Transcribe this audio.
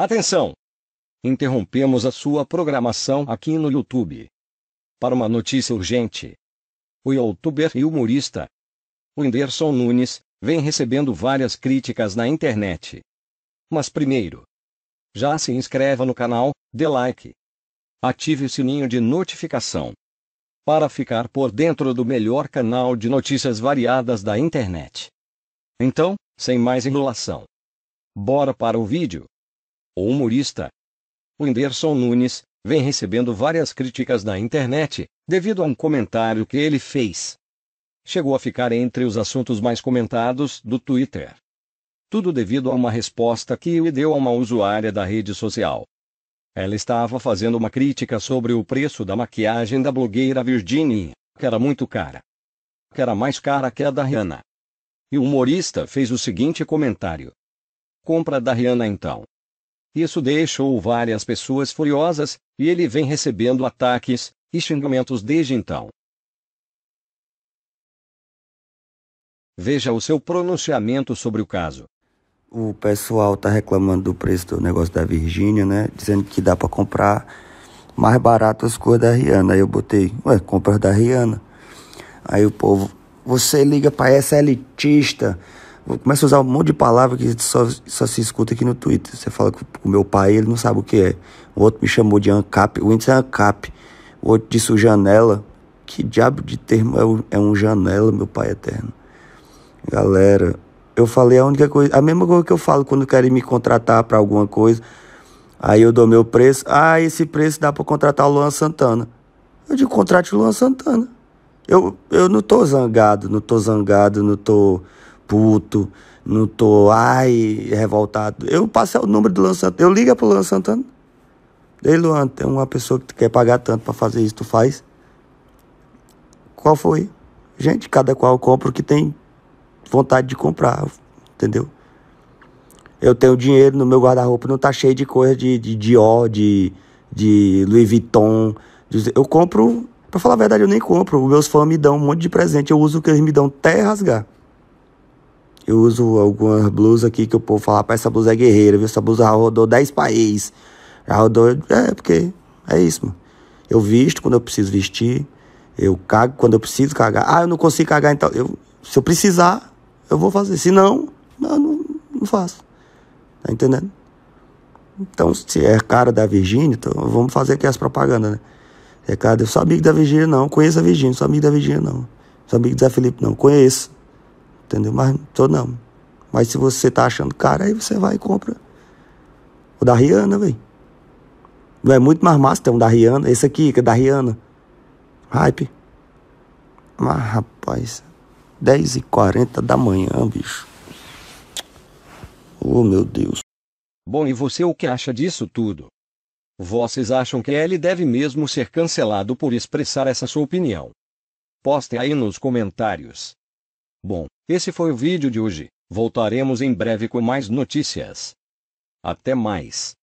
Atenção! Interrompemos a sua programação aqui no YouTube. Para uma notícia urgente. O youtuber e humorista Whindersson Nunes vem recebendo várias críticas na internet. Mas primeiro, já se inscreva no canal, dê like. Ative o sininho de notificação. Para ficar por dentro do melhor canal de notícias variadas da internet. Então, sem mais enrolação. Bora para o vídeo. O humorista Whindersson Nunes vem recebendo várias críticas na internet devido a um comentário que ele fez. Chegou a ficar entre os assuntos mais comentados do Twitter. Tudo devido a uma resposta que ele deu a uma usuária da rede social. Ela estava fazendo uma crítica sobre o preço da maquiagem da blogueira Virginie, que era muito cara. Que era mais cara que a da Rihanna. E o humorista fez o seguinte comentário: Compra da Rihanna então. Isso deixou várias pessoas furiosas, e ele vem recebendo ataques e xingamentos desde então. Veja o seu pronunciamento sobre o caso. O pessoal tá reclamando do preço do negócio da Virgínia, né? Dizendo que dá para comprar mais barato as coisas da Rihanna. Aí eu botei, ué, compra da Rihanna. Aí o povo, você liga para essa elitista começa a usar um monte de palavra que só, só se escuta aqui no Twitter. Você fala com o meu pai, ele não sabe o que é. O outro me chamou de ANCAP, o índice é ANCAP. O outro disse o janela. Que diabo de termo é, é um janela, meu pai eterno? Galera, eu falei a única coisa, a mesma coisa que eu falo quando querem me contratar para alguma coisa. Aí eu dou meu preço. Ah, esse preço dá para contratar o Luan Santana. Eu digo, contrate o Luan Santana. Eu, eu não tô zangado, não tô zangado, não tô puto, não tô, ai, revoltado. Eu passo é o número do Luan Santana. Eu ligo pro Luan Santana. Ei, Luan, tem uma pessoa que quer pagar tanto para fazer isso, tu faz. Qual foi? Gente, cada qual compra o que tem vontade de comprar, entendeu? Eu tenho dinheiro no meu guarda-roupa, não tá cheio de coisa de, de Dior, de, de Louis Vuitton. De... eu compro, pra falar a verdade, eu nem compro. Meus fãs me dão um monte de presente, eu uso o que eles me dão até rasgar. Eu uso algumas blusas aqui que o povo fala, essa blusa é guerreira, viu? Essa blusa já rodou 10 países. Já rodou. É, porque é isso, mano. Eu visto quando eu preciso vestir. Eu cago quando eu preciso cagar. Ah, eu não consigo cagar, então. Eu, se eu precisar, eu vou fazer. Se não, eu não, não faço. Tá entendendo? Então, se é cara da Virgínia, então vamos fazer aqui as propagandas, né? é cara, eu sou amigo da Virgínia, não. Conheço a Virgínia, sou amigo da Virgínia, não. Sou amigo do Zé Felipe, não. Conheço entendeu? Mas tô não. Mas se você tá achando caro, aí você vai e compra o da Rihanna, velho. Não é muito mais massa ter um da Rihanna. Esse aqui, que é da Rihanna. Hype. Mas, rapaz, 10h40 da manhã, bicho. Oh, meu Deus. Bom, e você o que acha disso tudo? Vocês acham que ele deve mesmo ser cancelado por expressar essa sua opinião? Postem aí nos comentários. Bom, esse foi o vídeo de hoje. Voltaremos em breve com mais notícias. Até mais!